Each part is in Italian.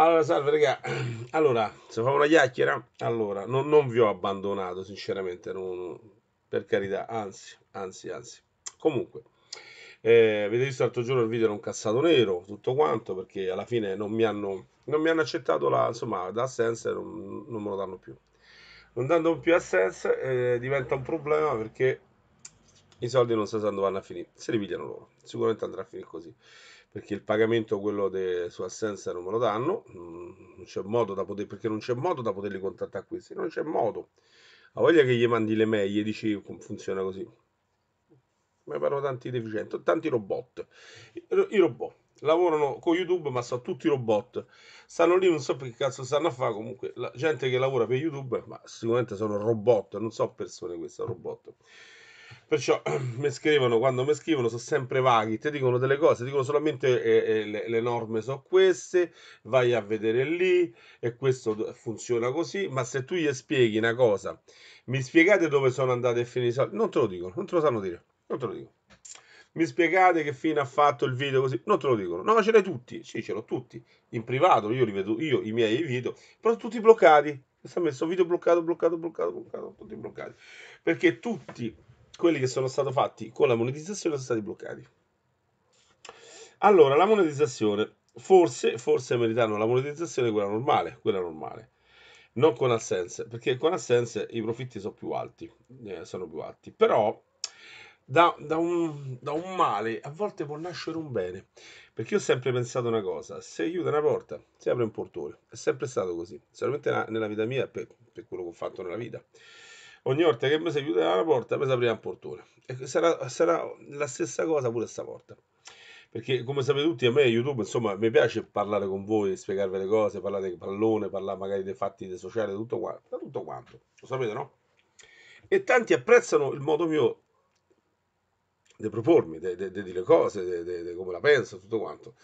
Allora, salve raga. Allora, se fa una chiacchiera, allora, non, non vi ho abbandonato, sinceramente, non, per carità, anzi, anzi, anzi. Comunque, eh, avete visto l'altro giorno il video era un cassato nero, tutto quanto, perché alla fine non mi hanno, non mi hanno accettato la, insomma, da Sense non, non me lo danno più. Non dando più AdSense eh, diventa un problema perché i soldi non si sa vanno a finire, se li pigliano loro, sicuramente andrà a finire così perché il pagamento quello de, su assenza non me lo danno, mm, non c'è modo da poter, perché non c'è modo da poterli contattare questi, non c'è modo. A voglia che gli mandi le mail, gli dici funziona così. Mi parlo tanti deficienti, tanti robot. I robot lavorano con YouTube, ma sono tutti robot. Stanno lì, non so che cazzo stanno a fare. Comunque, la gente che lavora per YouTube, ma sicuramente sono robot, non so persone queste, robot. Perciò mi scrivono, quando mi scrivono sono sempre vaghi, ti dicono delle cose, dicono solamente eh, eh, le, le, norme sono queste, vai a vedere lì e questo funziona così, ma se tu gli spieghi una cosa, mi spiegate dove sono andate e finire i soldi, non te lo dicono, non te lo sanno dire, non te lo dico. Mi spiegate che fine ha fatto il video così, non te lo dicono. No, ma ce l'hai tutti, sì, ce l'ho tutti, in privato, io li vedo, io i miei video, però tutti bloccati. Mi sta messo video bloccato, bloccato, bloccato, bloccato, tutti bloccati. Perché tutti quelli che sono stati fatti con la monetizzazione sono stati bloccati. Allora, la monetizzazione, forse, forse meritano la monetizzazione quella normale, quella normale, non con assenze, perché con assenze i profitti sono più alti, eh, sono più alti, però da, da, un, da, un, male a volte può nascere un bene, perché io ho sempre pensato una cosa, se aiuta una porta si apre un portone, è sempre stato così, solamente nella vita mia per, per quello che ho fatto nella vita ogni volta che mi si chiudeva la porta mi si apre un portone e sarà, sarà la stessa cosa pure sta porta perché come sapete tutti a me YouTube insomma mi piace parlare con voi spiegarvi le cose parlare di pallone parlare magari dei fatti dei sociali tutto quanto, tutto quanto lo sapete no? e tanti apprezzano il modo mio di propormi, di dire cose, di come la penso, tutto quanto.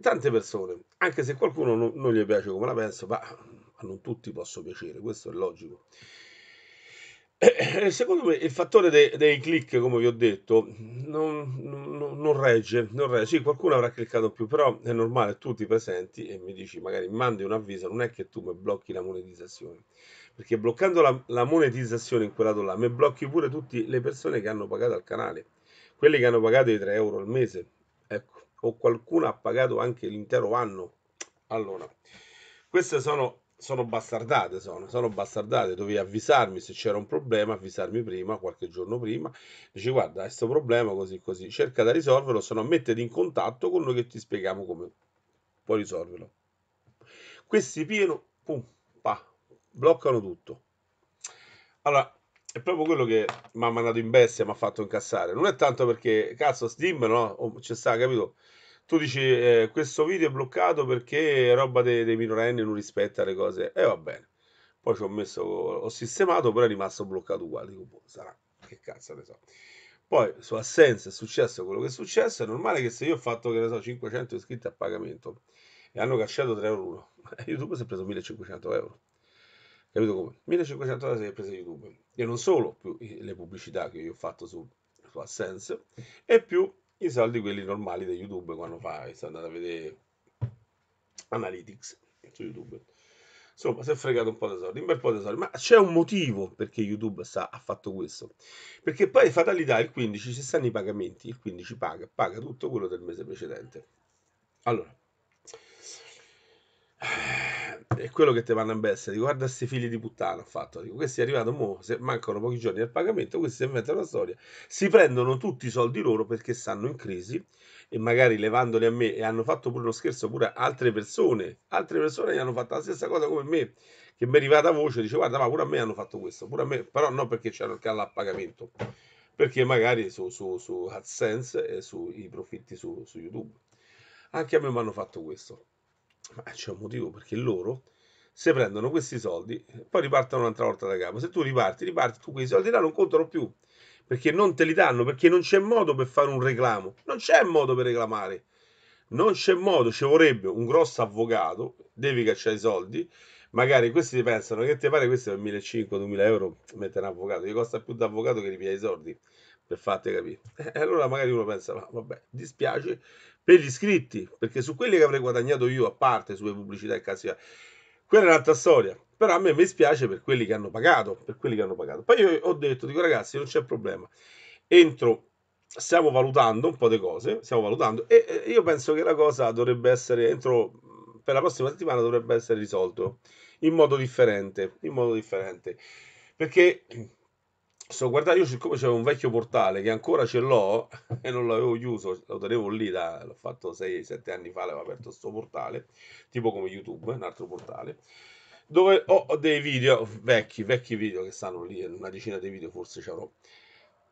Tante persone, anche se qualcuno non, non gli piace come la penso, ma a non tutti posso piacere, questo è logico. Eh, secondo me il fattore dei, dei click, come vi ho detto, non, non, non regge, non regge. Sì, qualcuno avrà cliccato più, però è normale, tu ti presenti e mi dici, magari mandi un avviso, non è che tu mi blocchi la monetizzazione, perché bloccando la, la monetizzazione in quel lato là, mi blocchi pure tutte le persone che hanno pagato al canale, quelle che hanno pagato i 3 euro al mese, ecco, o qualcuno ha pagato anche l'intero anno. Allora, queste sono sono bastardate, sono, sono bastardate, dovevi avvisarmi se c'era un problema, avvisarmi prima, qualche giorno prima, dici guarda, questo problema così così, cerca da risolverlo, se no mettiti in contatto con noi che ti spieghiamo come puoi risolverlo. Questi pieno, pum, pa, bloccano tutto. Allora, è proprio quello che mi ha mandato in bestia, mi ha fatto incassare, non è tanto perché, cazzo, Steam, no, oh, c'è sta, capito? tu dici eh, questo video è bloccato perché è roba dei, dei minorenni non rispetta le cose e eh, va bene poi ci ho messo ho sistemato però è rimasto bloccato uguale dico boh, sarà che cazzo ne so poi su assenza è successo quello che è successo è normale che se io ho fatto che ne so 500 iscritti a pagamento e hanno cacciato 3 euro eh, youtube si è preso 1500 euro capito come 1500 euro si è preso youtube e non solo più le pubblicità che io ho fatto su, su AdSense e più i soldi quelli normali di YouTube quando fai, se andate a vedere Analytics su YouTube. Insomma, si è fregato un po' di soldi, un bel po' di soldi, ma c'è un motivo perché YouTube sta, ha fatto questo. Perché poi, fatalità, il 15 ci stanno i pagamenti, il 15 paga, paga tutto quello del mese precedente. Allora, è quello che ti vanno in bestia. Dico, guarda questi figli di puttana. Ho fatto. Dico, questi è arrivato mo, se mancano pochi giorni al pagamento, questi si inventano una storia. Si prendono tutti i soldi loro perché stanno in crisi e magari levandoli a me e hanno fatto pure uno scherzo pure altre persone. Altre persone gli hanno fatto la stessa cosa come me che mi è arrivata voce dice guarda ma pure a me hanno fatto questo pure a me però non perché c'era il calo a pagamento perché magari su, su, su AdSense e sui profitti su, su YouTube anche a me mi hanno fatto questo ma c'è un motivo perché loro se prendono questi soldi poi ripartono un'altra volta da capo. Se tu riparti, riparti, tu quei soldi là non contano più perché non te li danno, perché non c'è modo per fare un reclamo, non c'è modo per reclamare, non c'è modo, ci vorrebbe un grosso avvocato, devi cacciare i soldi, magari questi pensano che ti pare questo per 1.500-2.000 euro mettere un avvocato, gli costa più d'avvocato che ripia i soldi per farti capire. Eh, e allora magari uno pensa, ma vabbè, dispiace per gli iscritti, perché su quelli che avrei guadagnato io, a parte sulle pubblicità e casi quella è un'altra storia. Però a me mi spiace per quelli che hanno pagato, per quelli che hanno pagato. Poi io ho detto, dico ragazzi, non c'è problema. Entro, stiamo valutando un po' di cose, stiamo valutando e io penso che la cosa dovrebbe essere, entro, per la prossima settimana dovrebbe essere risolto in modo differente, in modo differente. Perché sto guardando io siccome c'è un vecchio portale che ancora ce l'ho e non l'avevo chiuso lo tenevo lì da, l'ho fatto 6-7 anni fa l'avevo aperto sto portale tipo come youtube un altro portale dove ho dei video vecchi vecchi video che stanno lì una decina di video forse ce l'ho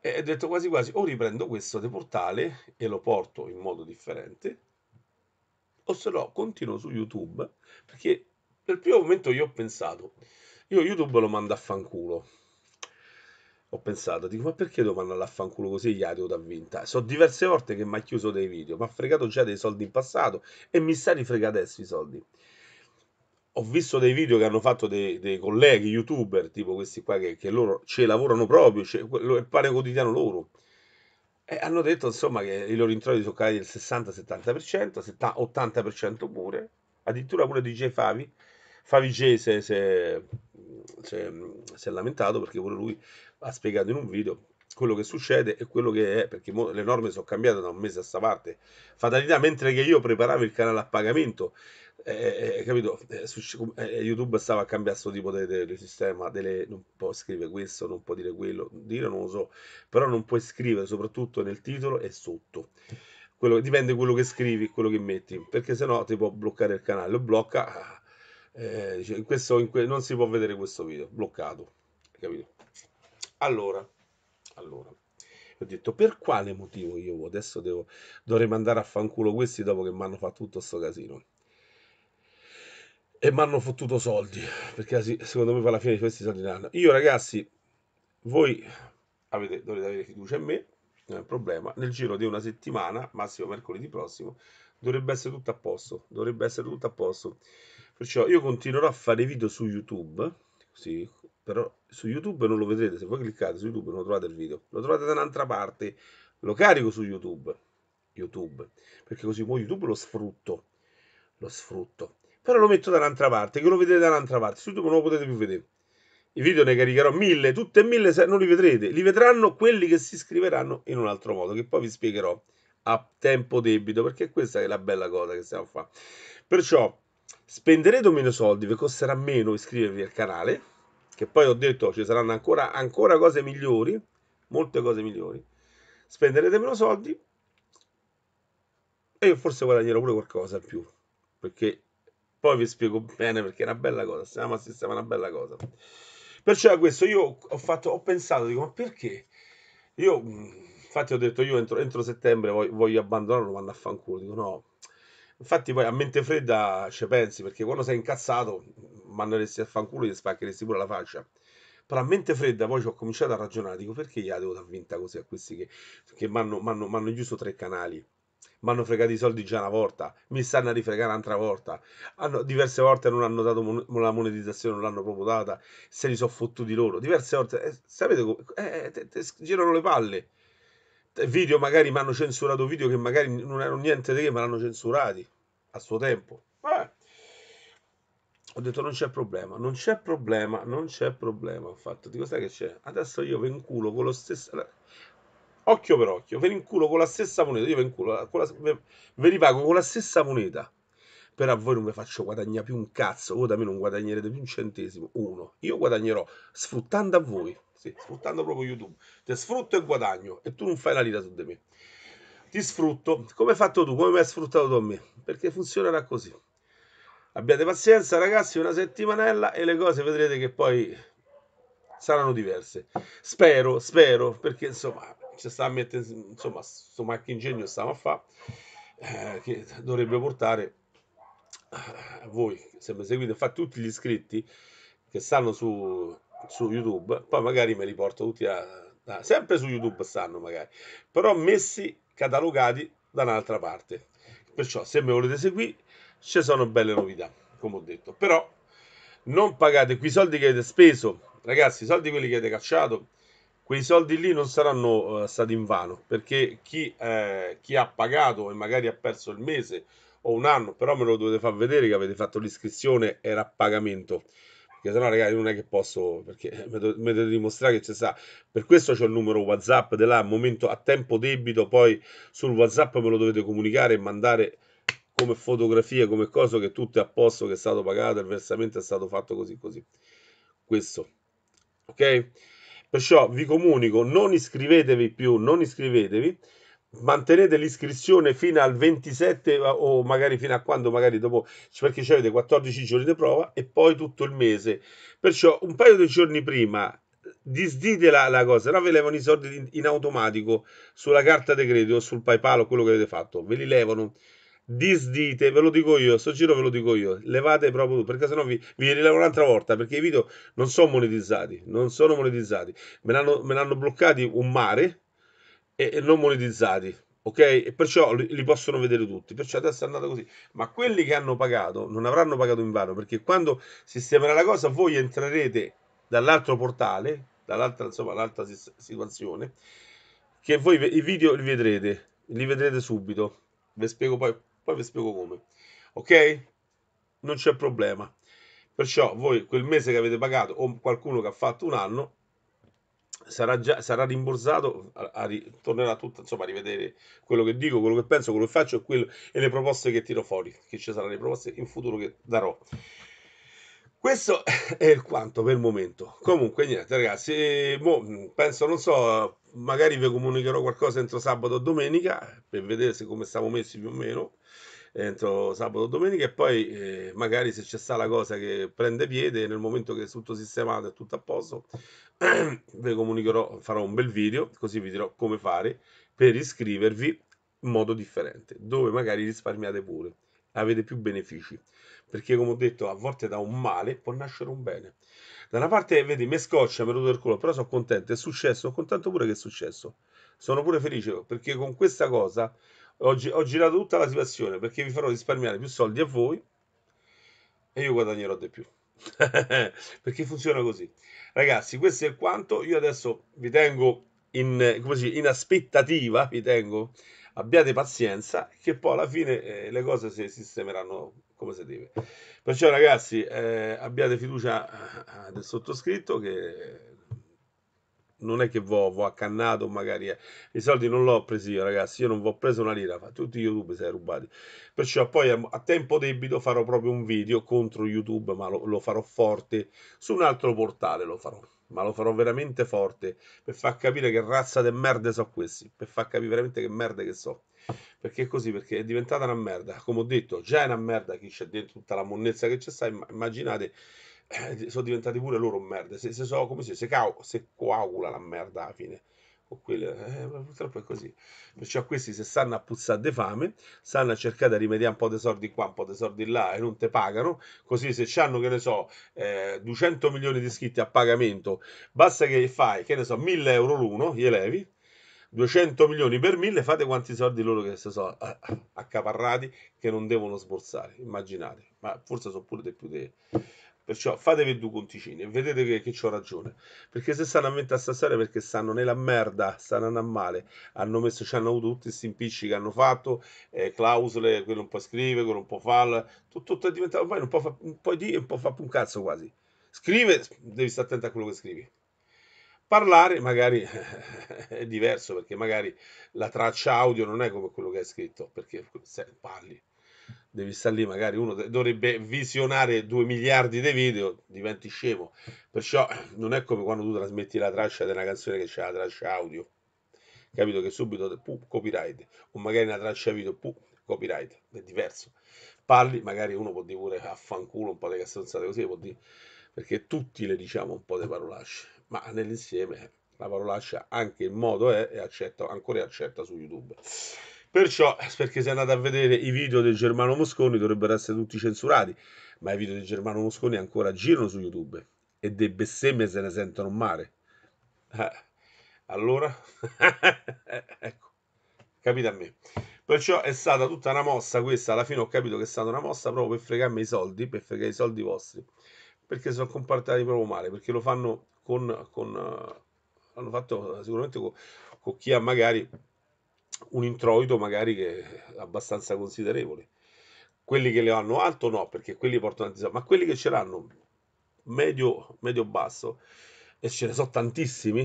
e ho detto quasi quasi o riprendo questo de portale e lo porto in modo differente o se no continuo su youtube perché nel primo momento io ho pensato io youtube lo mando a fanculo ho pensato, dico, ma perché lo vanno all'affanculo così gli Ario da vinta? So diverse volte che mi ha chiuso dei video, mi ha fregato già dei soldi in passato e mi sa rifrega adesso i soldi. Ho visto dei video che hanno fatto dei, dei colleghi youtuber, tipo questi qua, che, che loro ci lavorano proprio, cioè, è il pane quotidiano loro. E hanno detto, insomma, che i loro introiti sono calati del 60-70%, 80% pure, addirittura pure DJ Favi, Favi G se, se cioè, si è lamentato perché pure lui ha spiegato in un video quello che succede e quello che è, perché le norme sono cambiate da un mese a sta parte. Fatalità, mentre che io preparavo il canale a pagamento, eh, eh, eh capito? Eh, su, eh, YouTube stava a cambiare questo tipo di sistema, delle, non può scrivere questo, non può dire quello, dire non lo so, però non puoi scrivere soprattutto nel titolo e sotto. Quello, dipende quello che scrivi, quello che metti, perché sennò ti può bloccare il canale, lo blocca ah, eh, in questo, que- non si può vedere questo video, bloccato, capito? Allora, allora, ho detto per quale motivo io adesso devo, dovrei mandare a fanculo questi dopo che mi hanno fatto tutto questo casino? E mi hanno fottuto soldi, perché secondo me alla fine di questi soldi danno. Io ragazzi, voi avete, dovete avere fiducia in me, non è un problema, nel giro di una settimana, massimo mercoledì prossimo, dovrebbe essere tutto a posto, dovrebbe essere tutto a posto. Perciò io continuerò a fare video su YouTube, sì, però su YouTube non lo vedrete, se voi cliccate su YouTube non trovate il video, lo trovate da un'altra parte, lo carico su YouTube, YouTube, perché così poi YouTube lo sfrutto, lo sfrutto, però lo metto da un'altra parte, che lo vedete da un'altra parte, su YouTube non lo potete più vedere. I video ne caricherò mille, tutte e mille se non li vedrete, li vedranno quelli che si iscriveranno in un altro modo, che poi vi spiegherò a tempo debito, perché questa è la bella cosa che stiamo a fare. Perciò Spenderete meno soldi, vi costerà meno iscrivervi al canale, che poi ho detto ci saranno ancora, ancora cose migliori, molte cose migliori. Spenderete meno soldi e io forse guadagnerò pure qualcosa in più, perché poi vi spiego bene perché è una bella cosa, stiamo assistendo a una bella cosa. Perciò a questo io ho, fatto, ho pensato, dico, ma perché? Io, infatti ho detto, io entro, entro settembre voglio, voglio abbandonarlo, vanno a fanculo, dico no, Infatti poi a mente fredda ci pensi, perché quando sei incazzato manderesti a fanculo e gli spaccheresti pure la faccia. Però a mente fredda poi ci ho cominciato a ragionare, dico perché gliela devo dar vinta così a questi che, che mi hanno chiuso tre canali mi hanno fregato i soldi già una volta, mi stanno a rifregare un'altra volta. Hanno, diverse volte non hanno dato mon- la monetizzazione, non l'hanno proprio data, se li sono fottuti loro. Diverse volte, eh, sapete, eh, eh, te, te girano le palle video magari mi hanno censurato video che magari non erano niente di che, ma l'hanno censurati a suo tempo. Eh. Ho detto non c'è problema, non c'è problema, non c'è problema. Ho fatto, dico sai che c'è? Adesso io ve culo con lo stesso... Occhio per occhio, ve culo con la stessa moneta, io ve inculo, con la... ve ripago con la stessa moneta. Però a voi non vi faccio guadagnare più un cazzo, voi da me non guadagnerete più un centesimo, uno. Io guadagnerò sfruttando a voi. Sì, sfruttando proprio YouTube. Te sfrutto e guadagno e tu non fai la lira su di me. Ti sfrutto. Come hai fatto tu? Come mi hai sfruttato tu a me? Perché funzionerà così. Abbiate pazienza ragazzi, una settimanella e le cose vedrete che poi saranno diverse. Spero, spero, perché insomma ci sta a mettere, insomma, sto marchingegno stiamo a fare, eh, che dovrebbe portare a eh, voi, se mi seguite, infatti tutti gli iscritti che stanno su su YouTube, poi magari me li porto tutti a, a, sempre su YouTube stanno magari, però messi catalogati da un'altra parte. Perciò se me volete seguire ci sono belle novità, come ho detto, però non pagate quei soldi che avete speso, ragazzi, i soldi quelli che avete cacciato, quei soldi lì non saranno uh, stati in vano, perché chi, eh, chi ha pagato e magari ha perso il mese o un anno, però me lo dovete far vedere che avete fatto l'iscrizione era a pagamento. Perché sennò, ragazzi, non è che posso, perché mi dovete dimostrare che c'è sta. Per questo c'è il numero WhatsApp della momento a tempo debito. Poi sul WhatsApp me lo dovete comunicare e mandare come fotografie come cosa che tutto è a posto, che è stato pagato, il versamento è stato fatto così così. Questo. Ok? Perciò vi comunico, non iscrivetevi più, non iscrivetevi mantenete l'iscrizione fino al 27 o magari fino a quando magari dopo perché ci avete 14 giorni di prova e poi tutto il mese perciò un paio di giorni prima disdite la, la cosa no ve levano i soldi in, in automatico sulla carta di credito o sul paypal o quello che avete fatto ve li levano disdite, ve lo dico io, sto giro ve lo dico io, levate proprio tu, perché sennò vi, vi rilevo un'altra volta, perché i video non sono monetizzati, non sono monetizzati, me l'hanno, bloccati un mare, e non monetizzati, ok? E perciò li possono vedere tutti. Perciò adesso è andata così. Ma quelli che hanno pagato non avranno pagato in vano perché quando sistemerà la cosa, voi entrerete dall'altro portale, dall'altra insomma, l'altra situazione, che voi i video li vedrete, li vedrete subito. Vi spiego poi, poi vi spiego come, ok? Non c'è problema. Perciò voi quel mese che avete pagato o qualcuno che ha fatto un anno sarà, già, sarà rimborsato, a, a, tornerà tutto insomma, a rivedere quello che dico, quello che penso, quello che faccio e, quello, e le proposte che tiro fuori, che ci saranno le proposte in futuro che darò. Questo è il quanto per il momento. Comunque, niente, ragazzi. Eh, penso, non so, magari vi comunicherò qualcosa entro sabato o domenica per vedere se come siamo messi più o meno entro sabato o domenica e poi eh, magari se c'è sta la cosa che prende piede nel momento che è tutto sistemato e tutto a posto vi comunicherò, farò un bel video così vi dirò come fare per iscrivervi in modo differente dove magari risparmiate pure avete più benefici perché come ho detto a volte da un male può nascere un bene da una parte vedi mi scoccia mi rodo il culo però sono contento è successo sono contento pure che è successo sono pure felice perché con questa cosa ho, ho girato tutta la situazione perché vi farò risparmiare più soldi a voi e io guadagnerò di più. perché funziona così. Ragazzi, questo è quanto. Io adesso vi tengo in, come si dice, in aspettativa, vi tengo. Abbiate pazienza che poi alla fine eh, le cose si sistemeranno come si deve. Perciò ragazzi, eh, abbiate fiducia eh, del sottoscritto che non è che vo, vo accannato magari eh. i soldi non l'ho presi io ragazzi io non vi ho preso una lira tutti youtube si è rubati perciò poi ehm, a tempo debito farò proprio un video contro youtube ma lo, lo farò forte su un altro portale lo farò ma lo farò veramente forte per far capire che razza di merda so questi per far capire veramente che merda che so perché è così perché è diventata una merda come ho detto già è una merda chi c'è dentro tutta la monnezza che c'è sta immaginate eh, sono diventati pure loro merda. Se, se so, come si se, cau- se coagula la merda alla fine. Quelle, eh, purtroppo è così. Perciò questi se stanno a puzzare di fame, stanno a cercare di rimediare un po' di soldi qua, un po' di soldi là e non te pagano, così se hanno, che ne so, eh, 200 milioni di iscritti a pagamento, basta che fai, che ne so, 1000 euro l'uno, gli elevi, 200 milioni per 1000, fate quanti soldi loro che si sono accaparrati, che non devono sborsare, immaginate, ma forse sono pure di più di... Perciò fatevi due conticini e vedete che, che ho ragione. Perché se stanno a inventare sta storia perché stanno nella merda, stanno andando a male, hanno messo, ci hanno avuto tutti questi impicci che hanno fatto, eh, clausole, quello un po' scrive, quello un po' fa, tutto, tutto, è diventato ormai un po', fa, un po' di un po' fa un cazzo quasi. Scrive, devi stare attento a quello che scrivi. Parlare magari è diverso perché magari la traccia audio non è come quello che hai scritto, perché se, parli devi stare lì, magari uno dovrebbe visionare 2 miliardi di video, diventi scemo. Perciò non è come quando tu trasmetti la traccia di una canzone che c'è la traccia audio. Capito che subito puh, copyright, o magari una traccia video, puh, copyright, è diverso. Parli, magari uno può dire pure affanculo un po' di cazzonzate così, può dire, perché tutti le diciamo un po' di parolacce, ma nell'insieme eh, la parolaccia anche il modo è, è accetta, ancora è accetta su YouTube. Perciò, perché se andate a vedere i video del Germano Mosconi dovrebbero essere tutti censurati, ma i video del Germano Mosconi ancora girano su YouTube e dei bestemmie se ne sentono male. Eh, allora, ecco, capite a me. Perciò è stata tutta una mossa questa, alla fine ho capito che è stata una mossa proprio per fregarmi i soldi, per fregare i soldi vostri, perché sono comportati proprio male, perché lo fanno con... con eh, hanno fatto sicuramente con, con chi ha magari un introito magari che è abbastanza considerevole. Quelli che le hanno alto no, perché quelli portano a disagio, ma quelli che ce l'hanno medio, medio basso, e ce ne sono tantissimi,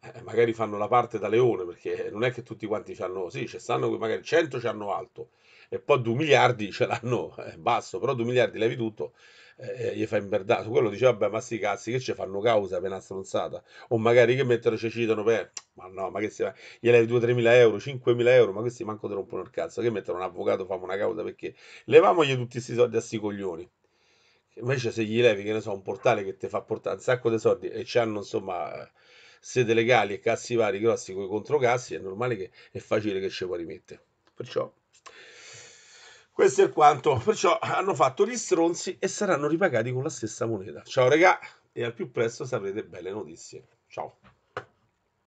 eh, magari fanno la parte da leone, perché non è che tutti quanti ci hanno, sì, ci stanno magari 100 ci hanno alto, e poi 2 miliardi ce l'hanno eh, basso, però 2 miliardi levi tutto, eh, eh, gli fa imberdare. quello dice, vabbè, ma sti cazzi che ci fanno causa appena stronzata. O magari che mettono ci citano per... Ma no, ma che si fa? Gli levi 2-3 euro, 5 euro, ma questi manco te rompono il cazzo. Che mettono un avvocato, fanno una causa perché... Levamogli tutti questi soldi a sti coglioni. Invece se gli levi, che ne so, un portale che ti fa portare un sacco di soldi e hanno insomma sede legali e cassi vari grossi con i controcassi, è normale che è facile che ci puoi rimettere. Perciò questo è quanto, perciò hanno fatto gli stronzi e saranno ripagati con la stessa moneta. Ciao regà e al più presto saprete belle notizie. Ciao.